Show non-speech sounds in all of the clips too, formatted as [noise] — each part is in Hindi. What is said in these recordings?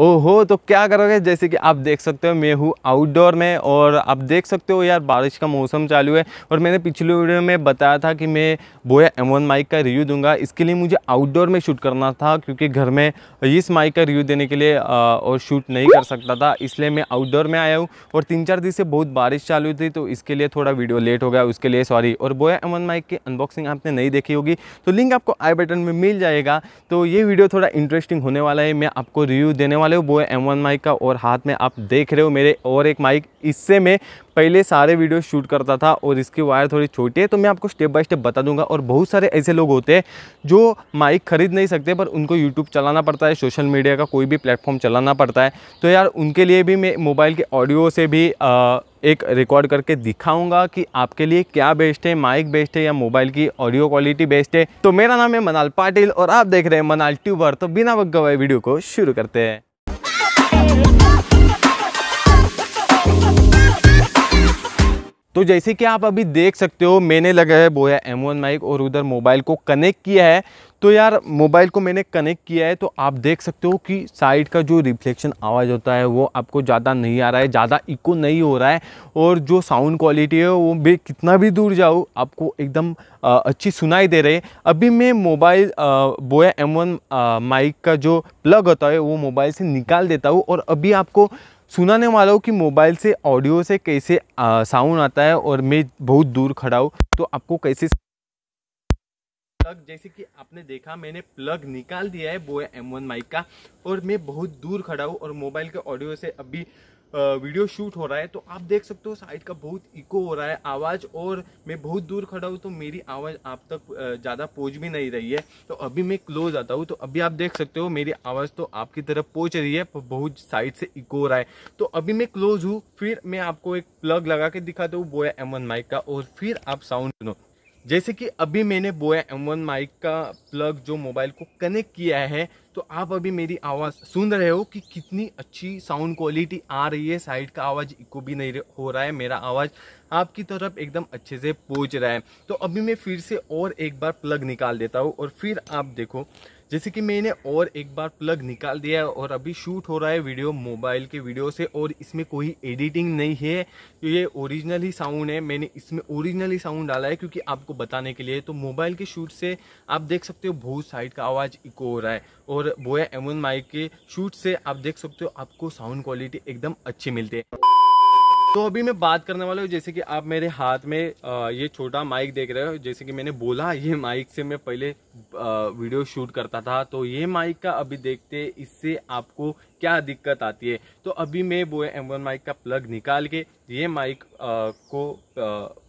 ओहो तो क्या करोगे जैसे कि आप देख सकते हो मैं हूँ आउटडोर में और आप देख सकते हो यार बारिश का मौसम चालू है और मैंने पिछले वीडियो में बताया था कि मैं बोया एम माइक का रिव्यू दूंगा इसके लिए मुझे आउटडोर में शूट करना था क्योंकि घर में इस माइक का रिव्यू देने के लिए आ, और शूट नहीं कर सकता था इसलिए मैं आउटडोर में आया हूँ और तीन चार दिन से बहुत बारिश चालू थी तो इसके लिए थोड़ा वीडियो लेट हो गया उसके लिए सॉरी और बोया एम माइक की अनबॉक्सिंग आपने नहीं देखी होगी तो लिंक आपको आई बटन में मिल जाएगा तो ये वीडियो थोड़ा इंटरेस्टिंग होने वाला है मैं आपको रिव्यू देने वाले हो वो है एम माइक का और हाथ में आप देख रहे हो मेरे और एक माइक इससे मैं पहले सारे वीडियो शूट करता था और इसकी वायर थोड़ी छोटी है तो मैं आपको स्टेप बाय स्टेप बता दूंगा और बहुत सारे ऐसे लोग होते हैं जो माइक खरीद नहीं सकते पर उनको यूट्यूब चलाना पड़ता है सोशल मीडिया का कोई भी प्लेटफॉर्म चलाना पड़ता है तो यार उनके लिए भी मैं मोबाइल के ऑडियो से भी आ, एक रिकॉर्ड करके दिखाऊंगा कि आपके लिए क्या बेस्ट है माइक बेस्ट है या मोबाइल की ऑडियो क्वालिटी बेस्ट है तो मेरा नाम है मनाल पाटिल और आप देख रहे हैं मनाल ट्यूबर तो बिना वक्त गवाए वीडियो को शुरू करते हैं तो जैसे कि आप अभी देख सकते हो मैंने लगाया बोया एम वन माइक और उधर मोबाइल को कनेक्ट किया है तो यार मोबाइल को मैंने कनेक्ट किया है तो आप देख सकते हो कि साइड का जो रिफ्लेक्शन आवाज़ होता है वो आपको ज़्यादा नहीं आ रहा है ज़्यादा इको नहीं हो रहा है और जो साउंड क्वालिटी है वो भी कितना भी दूर जाओ आपको एकदम अच्छी सुनाई दे रही है अभी मैं मोबाइल बोया एम वन माइक का जो प्लग होता है वो मोबाइल से निकाल देता हूँ और अभी आपको सुनाने वाला हूँ कि मोबाइल से ऑडियो से कैसे साउंड आता है और मैं बहुत दूर खड़ा हूँ तो आपको कैसे प्लग जैसे कि आपने देखा मैंने प्लग निकाल दिया है वो है एम वन माइक का और मैं बहुत दूर खड़ा हूँ और मोबाइल के ऑडियो से अभी वीडियो शूट हो रहा है तो आप देख सकते हो साइड का बहुत इको हो रहा है आवाज़ और मैं बहुत दूर खड़ा हूँ तो मेरी आवाज़ आप तक ज़्यादा पहुँच भी नहीं रही है तो अभी मैं क्लोज आता हूँ तो अभी आप देख सकते हो मेरी आवाज़ तो आपकी तरफ पहुँच रही है पर बहुत साइड से इको हो रहा है तो अभी मैं क्लोज हूँ फिर मैं आपको एक प्लग लगा के दिखाता हूँ बोया एम माइक का और फिर आप साउंड सुनो जैसे कि अभी मैंने बोया एम वन माइक का प्लग जो मोबाइल को कनेक्ट किया है तो आप अभी मेरी आवाज़ सुन रहे हो कि कितनी अच्छी साउंड क्वालिटी आ रही है साइड का आवाज़ इको भी नहीं हो रहा है मेरा आवाज़ आपकी तरफ एकदम अच्छे से पहुंच रहा है तो अभी मैं फिर से और एक बार प्लग निकाल देता हूँ और फिर आप देखो जैसे कि मैंने और एक बार प्लग निकाल दिया है और अभी शूट हो रहा है वीडियो मोबाइल के वीडियो से और इसमें कोई एडिटिंग नहीं है तो ये ओरिजिनल ही साउंड है मैंने इसमें ओरिजिनल ही साउंड डाला है क्योंकि आपको बताने के लिए तो मोबाइल के शूट से आप देख सकते हो बहुत साइड का आवाज़ इको हो रहा है और बोया एम माइक के शूट से आप देख सकते हो आपको साउंड क्वालिटी एकदम अच्छी मिलती है तो अभी मैं बात करने वाला हूँ जैसे कि आप मेरे हाथ में ये छोटा माइक देख रहे हो जैसे कि मैंने बोला [laughs] ये माइक से मैं पहले वीडियो शूट करता था तो ये माइक का अभी देखते इससे आपको क्या दिक्कत आती है तो अभी मैं वो एम माइक का प्लग निकाल के ये माइक को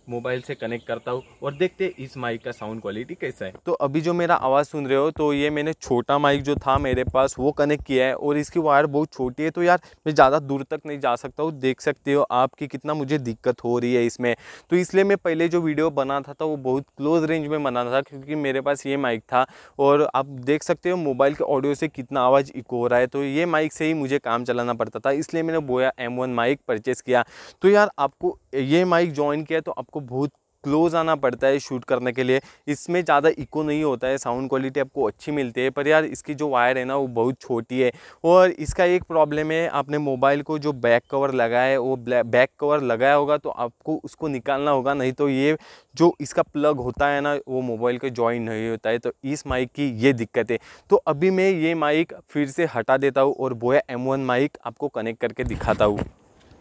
मोबाइल से कनेक्ट करता हूँ और देखते हैं इस माइक का साउंड क्वालिटी कैसा है तो अभी जो मेरा आवाज़ सुन रहे हो तो ये मैंने छोटा माइक जो था मेरे पास वो कनेक्ट किया है और इसकी वायर बहुत छोटी है तो यार मैं ज़्यादा दूर तक नहीं जा सकता हूँ देख सकते हो आप कि कितना मुझे दिक्कत हो रही है इसमें तो इसलिए मैं पहले जो वीडियो बना था, था तो वो बहुत क्लोज रेंज में बना था क्योंकि मेरे पास ये माइक था और आप देख सकते हो मोबाइल के ऑडियो से कितना आवाज़ इको हो रहा है तो ये माइक से ही मुझे काम चलाना पड़ता था इसलिए मैंने बोया एम माइक परचेस किया तो यार आपको ये माइक ज्वाइन किया तो आपको बहुत क्लोज़ आना पड़ता है शूट करने के लिए इसमें ज़्यादा इको नहीं होता है साउंड क्वालिटी आपको अच्छी मिलती है पर यार इसकी जो वायर है ना वो बहुत छोटी है और इसका एक प्रॉब्लम है आपने मोबाइल को जो बैक कवर लगाया है वो बैक कवर लगाया होगा तो आपको उसको निकालना होगा नहीं तो ये जो इसका प्लग होता है ना वो मोबाइल के ज्वाइन नहीं होता है तो इस माइक की ये दिक्कत है तो अभी मैं ये माइक फिर से हटा देता हूँ और बोया एम माइक आपको कनेक्ट करके दिखाता हूँ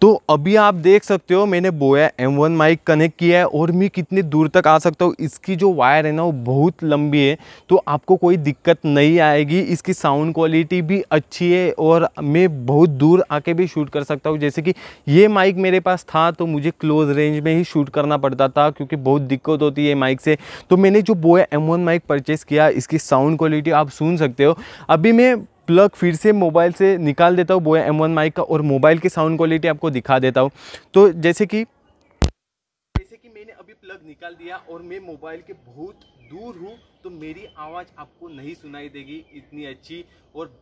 तो अभी आप देख सकते हो मैंने Boya M one mic connect किया है और मैं कितनी दूर तक आ सकता हूँ इसकी जो वायर है ना वो बहुत लंबी है तो आपको कोई दिक्कत नहीं आएगी इसकी साउंड क्वालिटी भी अच्छी है और मैं बहुत दूर आके भी शूट कर सकता हूँ जैसे कि ये माइक मेरे पास था तो मुझे क्लोज रेंज में ही शूट करना पड़ता था क्योंकि बहुत दिक्कत होती है माइक से तो मैंने जो बोया एम वन माइक परचेज़ किया इसकी साउंड क्वालिटी आप सुन सकते हो अभी मैं प्लग फिर से मोबाइल से निकाल देता हूँ बोया एम वन माइक का और मोबाइल की साउंड क्वालिटी आपको दिखा देता हूँ तो जैसे कि जैसे कि मैंने अभी प्लग निकाल दिया और मैं मोबाइल के बहुत दूर हूँ तो मेरी आवाज़ आपको नहीं सुनाई देगी इतनी अच्छी और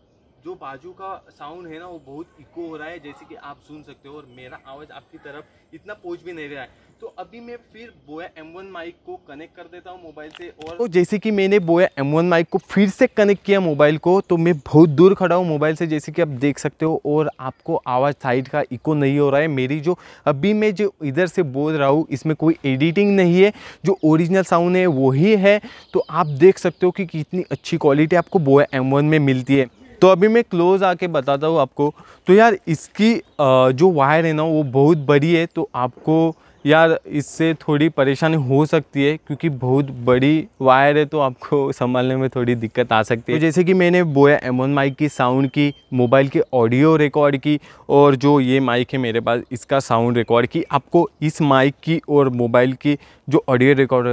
जो बाजू का साउंड है ना वो बहुत इको हो रहा है जैसे कि आप सुन सकते हो और मेरा आवाज़ आपकी तरफ इतना पहुंच भी नहीं रहा है तो अभी मैं फिर बोया एम वन माइक को कनेक्ट कर देता हूँ मोबाइल से और तो जैसे कि मैंने बोया एम वन माइक को फिर से कनेक्ट किया मोबाइल को तो मैं बहुत दूर खड़ा हूँ मोबाइल से जैसे कि आप देख सकते हो और आपको आवाज़ साइड का इको नहीं हो रहा है मेरी जो अभी मैं जो इधर से बोल रहा हूँ इसमें कोई एडिटिंग नहीं है जो ओरिजिनल साउंड है वही है तो आप देख सकते हो कि कितनी अच्छी क्वालिटी आपको बोया एम में मिलती है तो अभी मैं क्लोज़ आके बताता हूँ आपको तो यार इसकी जो वायर है ना वो बहुत बड़ी है तो आपको यार इससे थोड़ी परेशानी हो सकती है क्योंकि बहुत बड़ी वायर है तो आपको [laughs] संभालने में थोड़ी दिक्कत आ सकती है तो जैसे कि मैंने बोया एमोन माइक की साउंड की मोबाइल की ऑडियो रिकॉर्ड की और जो ये माइक है मेरे पास इसका साउंड रिकॉर्ड की आपको इस माइक की और मोबाइल की जो ऑडियो रिकॉर्ड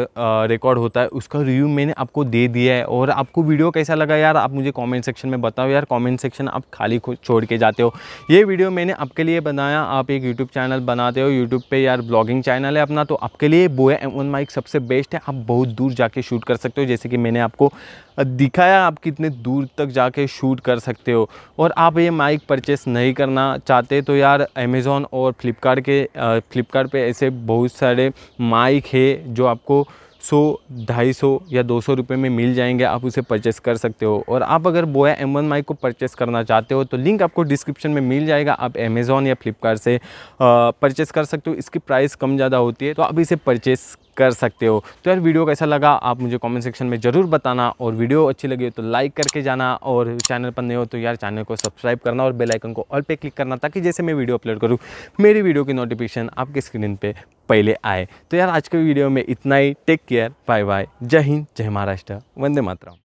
रिकॉर्ड होता है उसका रिव्यू मैंने आपको दे दिया है और आपको वीडियो कैसा लगा यार आप मुझे कमेंट सेक्शन में बताओ यार कमेंट सेक्शन आप खाली छोड़ के जाते हो ये वीडियो मैंने आपके लिए बनाया आप एक यूट्यूब चैनल बनाते हो यूट्यूब पर यार ब्लॉगिंग ब्लॉगिंग चैनल है अपना तो आपके लिए बोए एम वन माइक सबसे बेस्ट है आप बहुत दूर जाके शूट कर सकते हो जैसे कि मैंने आपको दिखाया आप कितने दूर तक जाके शूट कर सकते हो और आप ये माइक परचेस नहीं करना चाहते तो यार अमेज़ोन और फ्लिपकार्ट के फ्लिपकार्ट ऐसे बहुत सारे माइक है जो आपको सौ ढाई सौ या दो सौ रुपये में मिल जाएंगे आप उसे परचेस कर सकते हो और आप अगर बोया एम वन माइक को परचेस करना चाहते हो तो लिंक आपको डिस्क्रिप्शन में मिल जाएगा आप अमेज़ॉन या फ्लिपकार्ट से परचेस कर सकते हो इसकी प्राइस कम ज़्यादा होती है तो आप इसे परचेस कर सकते हो तो यार वीडियो कैसा लगा आप मुझे कमेंट सेक्शन में ज़रूर बताना और वीडियो अच्छी लगी हो तो लाइक करके जाना और चैनल पर नहीं हो तो यार चैनल को सब्सक्राइब करना और बेल आइकन को ऑल पे क्लिक करना ताकि जैसे मैं वीडियो अपलोड करूँ मेरी वीडियो की नोटिफिकेशन आपके स्क्रीन पर पहले आए तो यार आज के वीडियो में इतना ही take care bye bye Jai Hind जय महाराष्ट्र वंदे मातरम